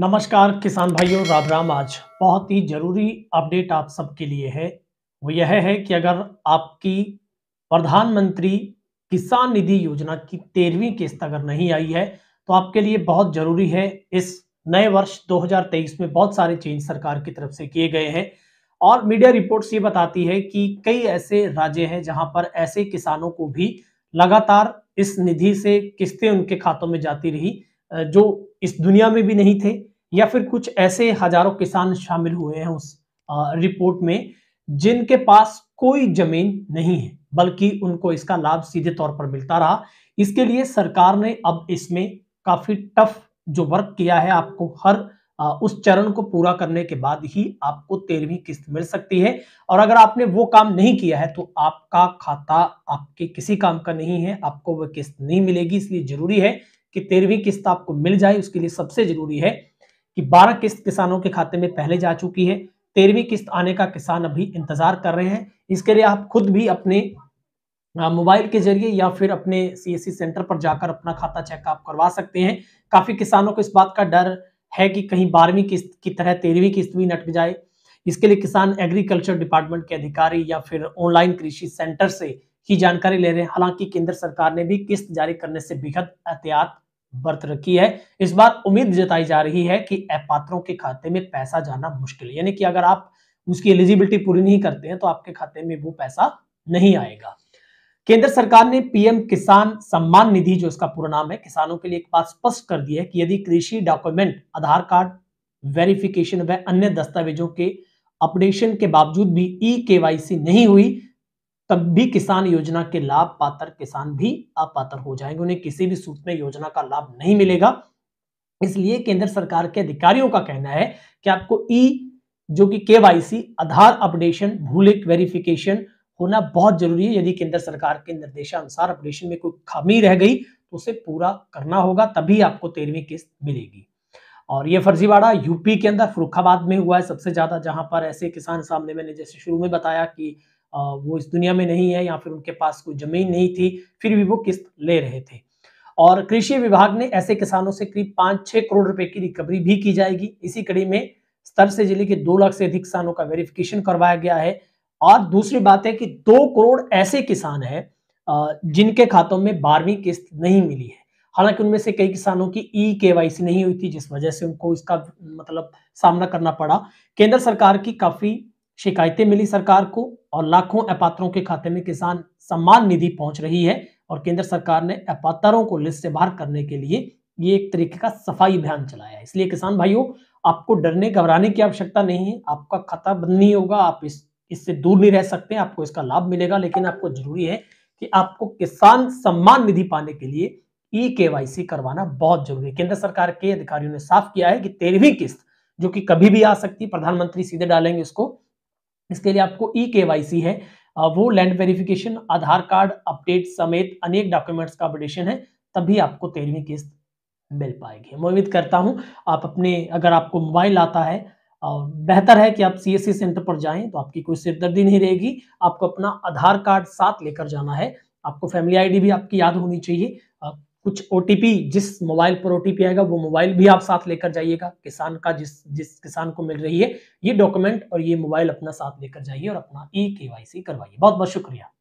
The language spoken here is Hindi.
नमस्कार किसान भाइयों राम राम आज बहुत ही जरूरी अपडेट आप सबके लिए है वो यह है कि अगर आपकी प्रधानमंत्री किसान निधि योजना की तेरहवीं किस्त अगर नहीं आई है तो आपके लिए बहुत जरूरी है इस नए वर्ष 2023 में बहुत सारे चेंज सरकार की तरफ से किए गए हैं और मीडिया रिपोर्ट्स ये बताती है कि कई ऐसे राज्य हैं जहां पर ऐसे किसानों को भी लगातार इस निधि से किस्तें उनके खातों में जाती रही जो इस दुनिया में भी नहीं थे या फिर कुछ ऐसे हजारों किसान शामिल हुए हैं उस रिपोर्ट में जिनके पास कोई जमीन नहीं है बल्कि उनको इसका लाभ सीधे तौर पर मिलता रहा इसके लिए सरकार ने अब इसमें काफी टफ जो वर्क किया है आपको हर उस चरण को पूरा करने के बाद ही आपको तेरहवीं किस्त मिल सकती है और अगर आपने वो काम नहीं किया है तो आपका खाता आपके किसी काम का नहीं है आपको वह किस्त नहीं मिलेगी इसलिए जरूरी है कि तेरहवीं किस्त आपको मिल जाए उसके लिए सबसे जरूरी है कि 12 किस्त किसानों के खाते में पहले जा चुकी है तेरहवीं किस्त आने का किसान अभी इंतजार कर रहे हैं इसके लिए आप खुद भी अपने मोबाइल के जरिए या फिर अपने सीएससी सेंटर पर जाकर अपना खाता चेक आप करवा सकते हैं काफी किसानों को इस बात का डर है कि कहीं बारहवीं किस्त की तरह तेरहवीं किस्त भी नटक जाए इसके लिए किसान एग्रीकल्चर डिपार्टमेंट के अधिकारी या फिर ऑनलाइन कृषि सेंटर से ही जानकारी ले रहे हैं हालांकि केंद्र सरकार ने भी किस्त जारी करने से बेहद एहतियात बर्त रखी है इस बार उम्मीद जताई जा रही है कि अपात्रों के खाते में पैसा जाना मुश्किल यानी कि अगर आप उसकी एलिजिबिलिटी पूरी नहीं करते हैं तो आपके खाते में वो पैसा नहीं आएगा केंद्र सरकार ने पीएम किसान सम्मान निधि जो इसका पूरा नाम है किसानों के लिए एक बात स्पष्ट कर दी है कि यदि कृषि डॉक्यूमेंट आधार कार्ड वेरिफिकेशन व अन्य दस्तावेजों के अपडेशन के बावजूद भी ई केवाईसी नहीं हुई तब भी किसान योजना के लाभ पात्र किसान भी अपात्र हो जाएंगे उन्हें किसी भी सूत्र में योजना का लाभ नहीं मिलेगा इसलिए केंद्र सरकार के अधिकारियों का कहना है कि आपको ई जो कि केवाईसी आधार अपडेशन भूलिक वेरिफिकेशन होना बहुत जरूरी है यदि केंद्र सरकार के निर्देशानुसार अपडेशन में कोई खामी रह गई तो उसे पूरा करना होगा तभी आपको तेरहवीं किस्त मिलेगी और ये फर्जीवाड़ा यूपी के अंदर फरुखाबाद में हुआ है सबसे ज्यादा जहां पर ऐसे किसान सामने मैंने जैसे शुरू में बताया कि वो इस दुनिया में नहीं है या फिर उनके पास कोई जमीन नहीं थी फिर भी वो किस्त ले रहे थे और कृषि विभाग ने ऐसे किसानों से करीब पांच छह करोड़ रुपए की रिकवरी भी की जाएगी इसी कड़ी में स्तर से जिले के दो लाख से अधिक किसानों का वेरिफिकेशन करवाया गया है और दूसरी बात है कि दो करोड़ ऐसे किसान है जिनके खातों में बारहवीं किस्त नहीं मिली है हालांकि उनमें से कई किसानों की ई के नहीं हुई थी जिस वजह से उनको इसका मतलब सामना करना पड़ा केंद्र सरकार की काफी शिकायतें मिली सरकार को और लाखों अपात्रों के खाते में किसान सम्मान निधि पहुंच रही है और केंद्र सरकार ने अपात्रों को लिस्ट से बाहर करने के लिए ये एक तरीके का सफाई अभियान चलाया है इसलिए किसान भाइयों आपको डरने घबराने की आवश्यकता नहीं है आपका खाता बंद नहीं होगा आप इस इससे दूर नहीं रह सकते आपको इसका लाभ मिलेगा लेकिन आपको जरूरी है कि आपको किसान सम्मान निधि पाने के लिए ई के करवाना बहुत जरूरी है केंद्र सरकार के अधिकारियों ने साफ किया है कि तेरहवीं किस्त जो कि कभी भी आ सकती प्रधानमंत्री सीधे डालेंगे इसको इसके लिए आपको ई e के है वो land verification Aadhaar card update समेत अनेक डॉक्यूमेंट्स का अपडेशन है तभी आपको तेरहवीं किस्त मिल पाएगी मैं उम्मीद करता हूँ आप अपने अगर आपको मोबाइल आता है बेहतर है कि आप सीएससी सेंटर e पर जाएं तो आपकी कोई सिरदर्दी नहीं रहेगी आपको अपना आधार कार्ड साथ लेकर जाना है आपको फैमिली आईडी भी आपकी याद होनी चाहिए कुछ ओ जिस मोबाइल पर ओ आएगा वो मोबाइल भी आप साथ लेकर जाइएगा किसान का जिस जिस किसान को मिल रही है ये डॉक्यूमेंट और ये मोबाइल अपना साथ लेकर जाइए और अपना ई के करवाइए बहुत बहुत शुक्रिया